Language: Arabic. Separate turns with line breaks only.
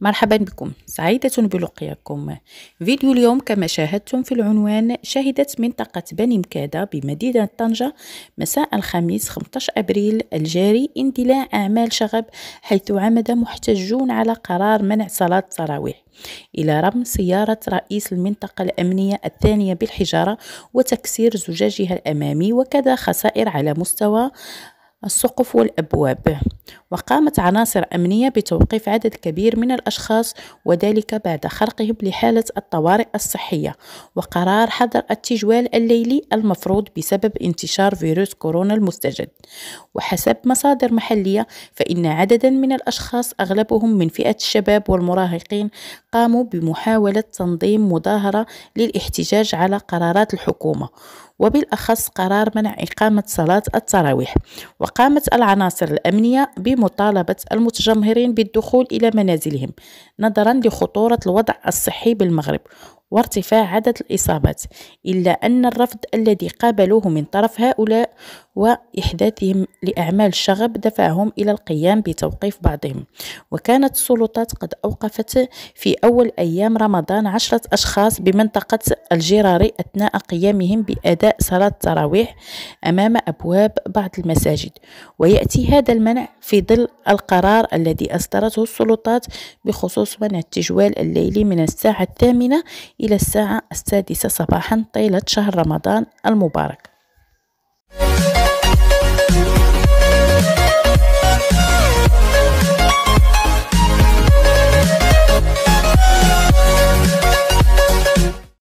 مرحبا بكم سعيدة بلقياكم فيديو اليوم كما شاهدتم في العنوان شهدت منطقة بني مكادة بمدينة طنجة مساء الخميس 15 أبريل الجاري اندلاع أعمال شغب حيث عمد محتجون على قرار منع صلاة التراويح إلى رم سيارة رئيس المنطقة الأمنية الثانية بالحجارة وتكسير زجاجها الأمامي وكذا خسائر على مستوى السقف والأبواب وقامت عناصر أمنية بتوقيف عدد كبير من الأشخاص وذلك بعد خرقهم لحالة الطوارئ الصحية وقرار حظر التجوال الليلي المفروض بسبب انتشار فيروس كورونا المستجد وحسب مصادر محلية فإن عددا من الأشخاص أغلبهم من فئة الشباب والمراهقين قاموا بمحاولة تنظيم مظاهرة للاحتجاج على قرارات الحكومة وبالأخص قرار منع إقامة صلاة التراويح وقامت العناصر الأمنية بمطالبة المتجمهرين بالدخول إلى منازلهم نظرا لخطورة الوضع الصحي بالمغرب وارتفاع عدد الإصابات إلا أن الرفض الذي قابلوه من طرف هؤلاء وإحداثهم لأعمال شغب دفعهم إلى القيام بتوقيف بعضهم وكانت السلطات قد أوقفت في أول أيام رمضان عشرة أشخاص بمنطقة الجراري أثناء قيامهم بأداء صلاة التراويح أمام أبواب بعض المساجد ويأتي هذا المنع في ظل القرار الذي أصدرته السلطات بخصوص منع التجوال الليلي من الساعة الثامنة إلى الساعة السادسة صباحا طيلة شهر رمضان المبارك